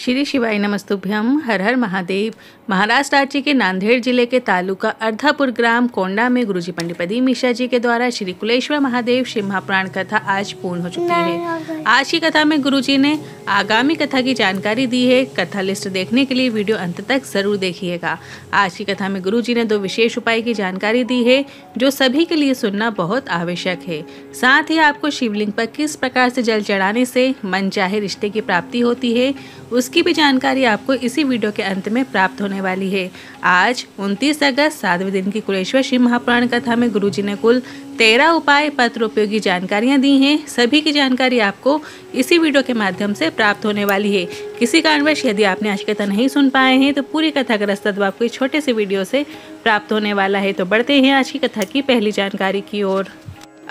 श्री शिवाय नमस्तुभ्यम हर हर महादेव महाराष्ट्र राज्य के नांदेड़ जिले के तालुका अर्धापुर ग्राम कोंडा में गुरुजी पंडिपदी मिश्रा जी के द्वारा श्री कुलेश्वर महादेव शिव महापुराण कथा आज पूर्ण हो चुकी है आज की कथा में गुरुजी ने आगामी कथा की जानकारी दी है कथा लिस्ट देखने के लिए वीडियो अंत तक जरूर देखिएगा आज की कथा में गुरु जी ने दो विशेष उपाय की जानकारी दी है जो सभी के लिए सुनना बहुत आवश्यक है साथ ही आपको शिवलिंग पर किस प्रकार से जल चढ़ाने से मन चाहे रिश्ते की प्राप्ति होती है उसकी भी जानकारी आपको इसी वीडियो के अंत में प्राप्त होने वाली है आज 29 अगस्त सातवें दिन की कुलेश्वर शिव महापुराण कथा में गुरु जी ने कुल तेरह उपाय पत्र उपयोगी जानकारियाँ दी हैं सभी की जानकारी आपको इसी वीडियो के माध्यम से प्राप्त होने वाली है किसी कारणवश यदि आपने आज कथा नहीं सुन पाए हैं तो पूरी कथा का रस्तत्व आपको छोटे से वीडियो से प्राप्त होने वाला है तो बढ़ते हैं आज की कथा की पहली जानकारी की ओर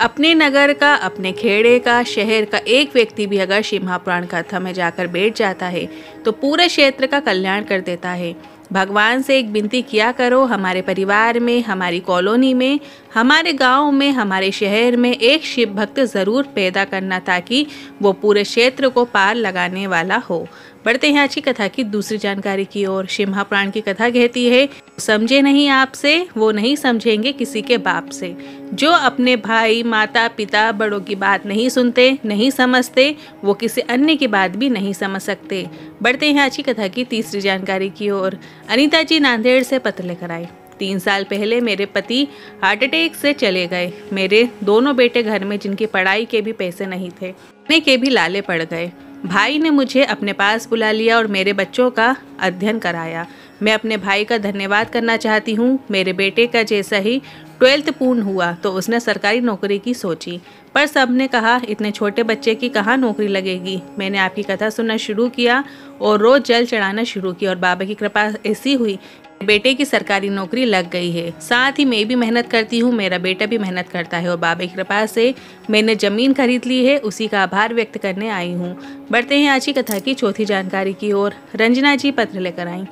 अपने नगर का अपने खेड़े का शहर का एक व्यक्ति भी अगर शिव महापुराण कथा में जाकर बैठ जाता है तो पूरे क्षेत्र का कल्याण कर देता है भगवान से एक विनती किया करो हमारे परिवार में हमारी कॉलोनी में हमारे गांव में हमारे शहर में एक शिव भक्त ज़रूर पैदा करना ताकि वो पूरे क्षेत्र को पार लगाने वाला हो बढ़ते हैं आज की कथा की दूसरी जानकारी की ओर शिव पुराण की कथा कहती है समझे नहीं आपसे वो नहीं समझेंगे किसी के बाप से जो अपने भाई माता पिता बड़ों की बात नहीं सुनते नहीं समझते वो किसी अन्य की बात भी नहीं समझ सकते बढ़ते हैं आज की कथा की तीसरी जानकारी की ओर अनिता जी नांदेड़ से पत्र लेकर आई तीन साल पहले मेरे पति हार्ट अटैक से चले गए मेरे दोनों बेटे घर में जिनकी पढ़ाई के भी पैसे नहीं थे के भी लाले पड़ गए भाई ने मुझे अपने पास बुला लिया और मेरे बच्चों का अध्ययन कराया मैं अपने भाई का धन्यवाद करना चाहती हूँ मेरे बेटे का जैसा ही ट्वेल्थ पूर्ण हुआ तो उसने सरकारी नौकरी की सोची पर सब ने कहा इतने छोटे बच्चे की कहाँ नौकरी लगेगी मैंने आपकी कथा सुनना शुरू किया और रोज़ जल चढ़ाना शुरू किया और बाबा की कृपा ऐसी हुई बेटे की सरकारी नौकरी लग गई है साथ ही मैं भी मेहनत करती हूँ मेरा बेटा भी मेहनत करता है और बाबा की कृपा से मैंने ज़मीन खरीद ली है उसी का आभार व्यक्त करने आई हूँ बढ़ते हैं आज की कथा की चौथी जानकारी की ओर रंजना जी पत्र लेकर आई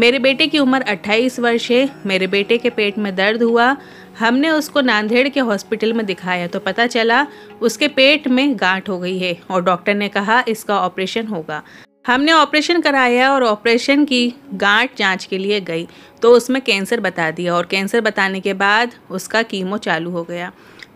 मेरे बेटे की उम्र 28 वर्ष है मेरे बेटे के पेट में दर्द हुआ हमने उसको नांदेड़ के हॉस्पिटल में दिखाया तो पता चला उसके पेट में गांठ हो गई है और डॉक्टर ने कहा इसका ऑपरेशन होगा हमने ऑपरेशन कराया और ऑपरेशन की गांठ जांच के लिए गई तो उसमें कैंसर बता दिया और कैंसर बताने के बाद उसका कीमो चालू हो गया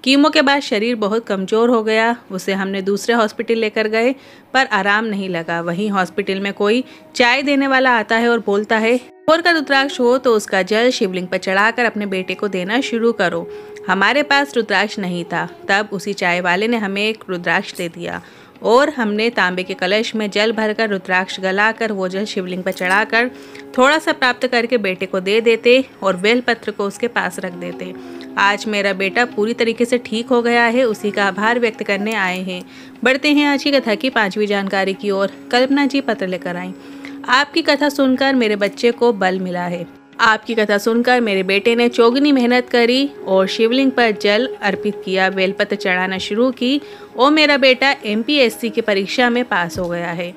कीमो के बाद शरीर बहुत कमज़ोर हो गया उसे हमने दूसरे हॉस्पिटल लेकर गए पर आराम नहीं लगा वहीं हॉस्पिटल में कोई चाय देने वाला आता है और बोलता है और का रुद्राक्ष हो तो उसका जल शिवलिंग पर चढ़ाकर अपने बेटे को देना शुरू करो हमारे पास रुद्राक्ष नहीं था तब उसी चाय वाले ने हमें एक रुद्राक्ष दे दिया और हमने तांबे के कलश में जल भरकर रुद्राक्ष गलाकर वो जल शिवलिंग पर चढ़ाकर थोड़ा सा प्राप्त करके बेटे को दे देते और बेलपत्र को उसके पास रख देते आज मेरा बेटा पूरी तरीके से ठीक हो गया है उसी का आभार व्यक्त करने आए हैं बढ़ते हैं आज की कथा की पांचवी जानकारी की ओर कल्पना जी पत्र लेकर आई आपकी कथा सुनकर मेरे बच्चे को बल मिला है आपकी कथा सुनकर मेरे बेटे ने चौगनी मेहनत करी और शिवलिंग पर जल अर्पित किया बेलपत्र चढ़ाना शुरू की और मेरा बेटा एम की परीक्षा में पास हो गया है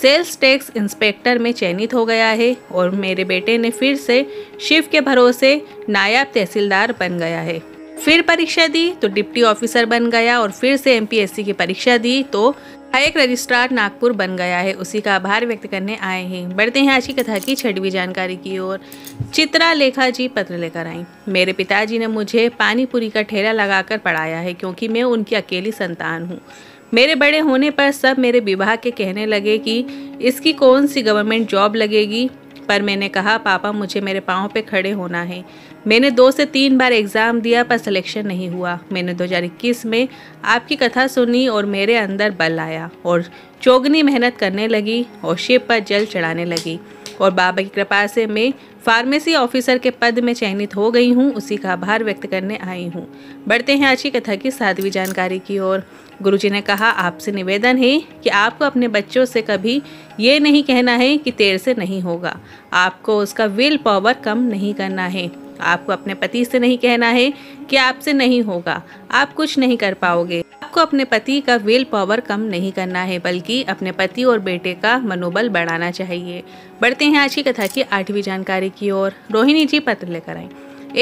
सेल्स टैक्स इंस्पेक्टर में चयनित हो गया है और मेरे बेटे ने फिर से शिव के भरोसे नायाब तहसीलदार बन गया है फिर परीक्षा दी तो डिप्टी ऑफिसर बन गया और फिर से एमपीएससी की परीक्षा दी तो हाँ, एक रजिस्ट्रार नागपुर बन गया है उसी का आभार व्यक्त करने आए हैं बढ़ते हैं आज की कथा की छठवी जानकारी की ओर चित्रा लेखा जी पत्र लेकर आई मेरे पिताजी ने मुझे पानीपुरी का ठेला लगाकर पढ़ाया है क्योंकि मैं उनकी अकेली संतान हूँ मेरे बड़े होने पर सब मेरे विवाह के कहने लगे कि इसकी कौन सी गवर्नमेंट जॉब लगेगी पर मैंने कहा पापा मुझे मेरे पाँव पे खड़े होना है मैंने दो से तीन बार एग्ज़ाम दिया पर सिलेक्शन नहीं हुआ मैंने 2021 में आपकी कथा सुनी और मेरे अंदर बल आया और चौगनी मेहनत करने लगी और शिव पर जल चढ़ाने लगी और बाबा की कृपा से मैं फार्मेसी ऑफिसर के पद में चयनित हो गई हूँ उसी का आभार व्यक्त करने आई हूँ बढ़ते हैं आज की कथा की साधवी जानकारी की ओर गुरुजी ने कहा आपसे निवेदन है कि आपको अपने बच्चों से कभी ये नहीं कहना है कि तेर से नहीं होगा आपको उसका विल पावर कम नहीं करना है आपको अपने पति से नहीं कहना है कि आपसे नहीं होगा आप कुछ नहीं कर पाओगे आपको अपने पति का विल पावर कम नहीं करना है बल्कि अपने पति और बेटे का मनोबल बढ़ाना चाहिए बढ़ते हैं आज की कथा की आठवीं जानकारी की ओर रोहिणी जी पत्र लेकर आई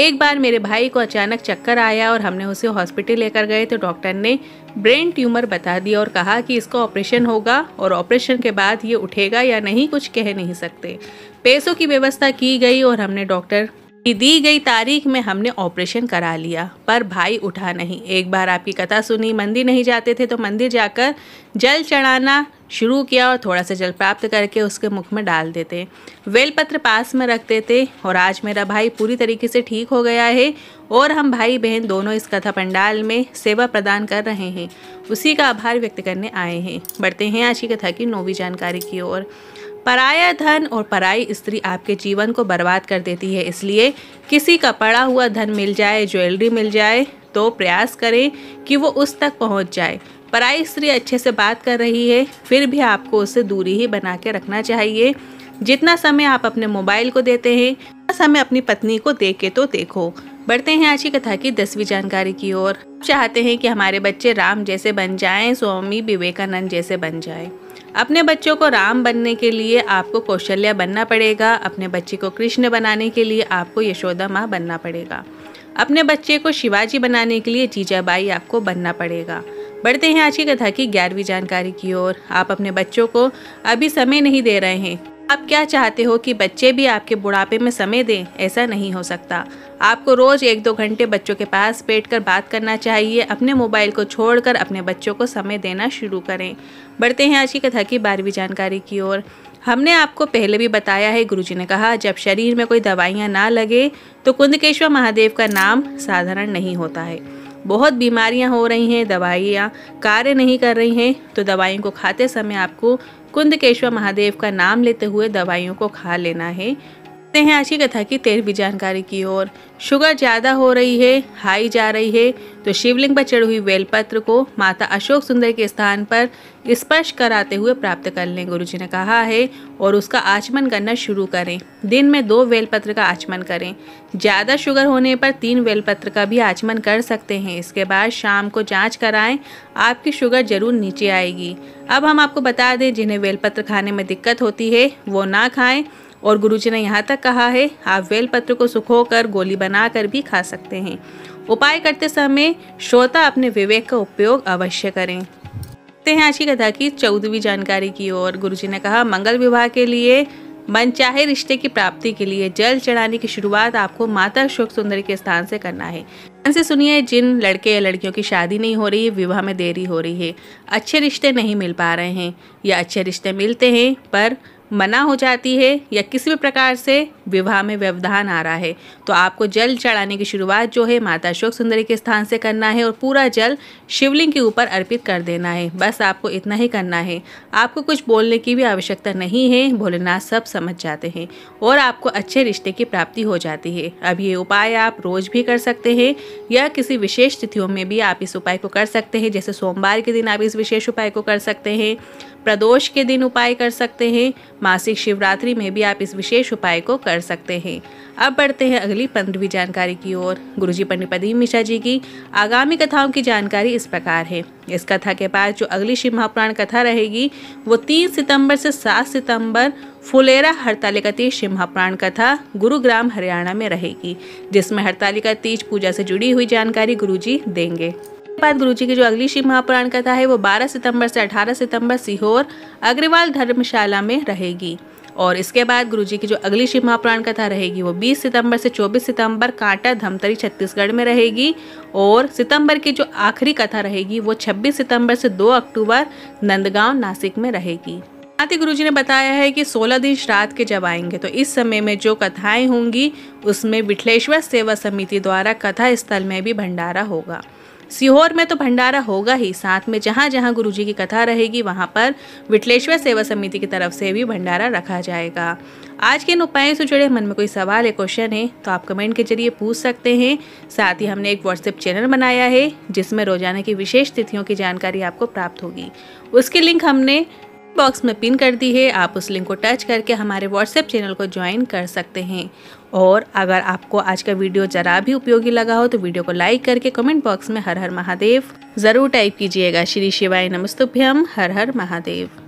एक बार मेरे भाई को अचानक चक्कर आया और हमने उसे हॉस्पिटल लेकर गए तो डॉक्टर ने ब्रेन ट्यूमर बता दिया और कहा कि इसका ऑपरेशन होगा और ऑपरेशन के बाद ये उठेगा या नहीं कुछ कह नहीं सकते पैसों की व्यवस्था की गई और हमने डॉक्टर कि दी गई तारीख में हमने ऑपरेशन करा लिया पर भाई उठा नहीं एक बार आपकी कथा सुनी मंदिर नहीं जाते थे तो मंदिर जाकर जल चढ़ाना शुरू किया और थोड़ा सा जल प्राप्त करके उसके मुख में डाल देते वेलपत्र पास में रख देते और आज मेरा भाई पूरी तरीके से ठीक हो गया है और हम भाई बहन दोनों इस कथा पंडाल में सेवा प्रदान कर रहे हैं उसी का आभार व्यक्त करने आए हैं बढ़ते हैं आज की कथा की नोवी जानकारी की ओर पराया धन और पराई स्त्री आपके जीवन को बर्बाद कर देती है इसलिए किसी का पड़ा हुआ धन मिल जाए ज्वेलरी मिल जाए तो प्रयास करें कि वो उस तक पहुंच जाए पराई स्त्री अच्छे से बात कर रही है फिर भी आपको उससे दूरी ही बना के रखना चाहिए जितना समय आप अपने मोबाइल को देते हैं उतना समय अपनी पत्नी को दे के तो देखो बढ़ते हैं आज की कथा की दसवीं जानकारी की ओर चाहते हैं कि हमारे बच्चे राम जैसे बन जाएं स्वामी विवेकानंद जैसे बन जाएं अपने बच्चों को राम बनने के लिए आपको कौशल्या बनना पड़ेगा अपने बच्चे को कृष्ण बनाने के लिए आपको यशोदा माँ बनना पड़ेगा अपने बच्चे को शिवाजी बनाने के लिए जीजाबाई आपको बनना पड़ेगा बढ़ते हैं आज की कथा की ग्यारहवीं जानकारी की ओर आप अपने बच्चों को अभी समय नहीं दे रहे हैं आप क्या चाहते हो कि बच्चे भी आपके बुढ़ापे में समय दें ऐसा नहीं हो सकता आपको रोज़ एक दो घंटे बच्चों के पास बैठ कर बात करना चाहिए अपने मोबाइल को छोड़कर अपने बच्चों को समय देना शुरू करें बढ़ते हैं आज की कथा की बारहवीं जानकारी की ओर हमने आपको पहले भी बताया है गुरुजी ने कहा जब शरीर में कोई दवाइयाँ ना लगे तो कुंदकेश्वर महादेव का नाम साधारण नहीं होता है बहुत बीमारियां हो रही हैं दवाइयां कार्य नहीं कर रही हैं तो दवाइयों को खाते समय आपको कुंद केशवा महादेव का नाम लेते हुए दवाइयों को खा लेना है बढ़ते हैं आज की कथा की तेरहवीं जानकारी की ओर शुगर ज़्यादा हो रही है हाई जा रही है तो शिवलिंग पर चढ़ी हुई बेलपत्र को माता अशोक सुंदर के स्थान पर स्पर्श कराते हुए प्राप्त कर लें गुरु जी ने कहा है और उसका आचमन करना शुरू करें दिन में दो बेलपत्र का आचमन करें ज़्यादा शुगर होने पर तीन बेलपत्र का भी आचमन कर सकते हैं इसके बाद शाम को जांच कराएं आपकी शुगर ज़रूर नीचे आएगी अब हम आपको बता दें जिन्हें बेलपत्र खाने में दिक्कत होती है वो ना खाएं और गुरुजी ने यहाँ तक कहा है आप पत्र को सुखो कर गोली बनाकर भी खा सकते हैं उपाय करते समय श्रोता अपने विवेक का उपयोग अवश्य करें ते हैं आज की कथा की चौदहवीं जानकारी की ओर गुरुजी ने कहा मंगल विवाह के लिए मन चाहे रिश्ते की प्राप्ति के लिए जल चढ़ाने की शुरुआत आपको माता अशोक सुंदरी के स्थान से करना है ध्यान से सुनिए जिन लड़के या लड़कियों की शादी नहीं हो रही है विवाह में देरी हो रही है अच्छे रिश्ते नहीं मिल पा रहे हैं या अच्छे रिश्ते मिलते हैं पर मना हो जाती है या किसी भी प्रकार से विवाह में व्यवधान आ रहा है तो आपको जल चढ़ाने की शुरुआत जो है माता अशोक सुंदरी के स्थान से करना है और पूरा जल शिवलिंग के ऊपर अर्पित कर देना है बस आपको इतना ही करना है आपको कुछ बोलने की भी आवश्यकता नहीं है भोलेनाथ सब समझ जाते हैं और आपको अच्छे रिश्ते की प्राप्ति हो जाती है अब ये उपाय आप रोज़ भी कर सकते हैं या किसी विशेष तिथियों में भी आप इस उपाय को कर सकते हैं जैसे सोमवार के दिन आप इस विशेष उपाय को कर सकते हैं प्रदोष के दिन उपाय कर सकते हैं मासिक शिवरात्रि में भी आप इस विशेष उपाय को कर सकते हैं अब बढ़ते हैं अगली पंद्रहवीं जानकारी की ओर गुरुजी पंडित प्रदीप मिश्रा जी की आगामी कथाओं की जानकारी इस प्रकार है इस कथा के बाद जो अगली शिव महापुराण कथा रहेगी वो तीन सितंबर से सात सितंबर फुलेरा हड़तालिका तीज शिव महापुराण कथा गुरुग्राम हरियाणा में रहेगी जिसमें हड़तालिका तीज पूजा से जुड़ी हुई जानकारी जी देंगे बाद गुरु जी की जो अगली शिव महापुराण कथा है वो 12 सितंबर से 18 सितंबर सीहोर अग्रवाल धर्मशाला में रहेगी और इसके बाद गुरु जी की जो अगली शिव महापुराण कथा रहेगी वो 20 सितंबर से 24 सितंबर कांटा धमतरी छत्तीसगढ़ में रहेगी और सितंबर की जो आखिरी कथा रहेगी वो 26 सितंबर से 2 अक्टूबर नंदगांव नासिक में रहेगी साथ ही गुरु जी ने बताया है कि 16 दिन श्राद्ध के जब आएंगे तो इस समय में जो कथाएं होंगी उसमें विठलेश्वर सेवा समिति द्वारा कथा स्थल में भी भंडारा होगा सीहोर में तो भंडारा होगा ही साथ में जहाँ जहाँ गुरु की कथा रहेगी वहाँ पर विटलेश्वर सेवा समिति की तरफ से भी भंडारा रखा जाएगा आज के इन उपायों से जुड़े मन में कोई सवाल या क्वेश्चन है तो आप कमेंट के जरिए पूछ सकते हैं साथ ही हमने एक व्हाट्सएप चैनल बनाया है जिसमें रोजाना की विशेष तिथियों की जानकारी आपको प्राप्त होगी उसके लिंक हमने बॉक्स में पिन कर दी है आप उस लिंक को टच करके हमारे व्हाट्सएप चैनल को ज्वाइन कर सकते हैं और अगर आपको आज का वीडियो ज़रा भी उपयोगी लगा हो तो वीडियो को लाइक करके कमेंट बॉक्स में हर हर महादेव ज़रूर टाइप कीजिएगा श्री शिवाय नमस्तुभ्यम हर हर महादेव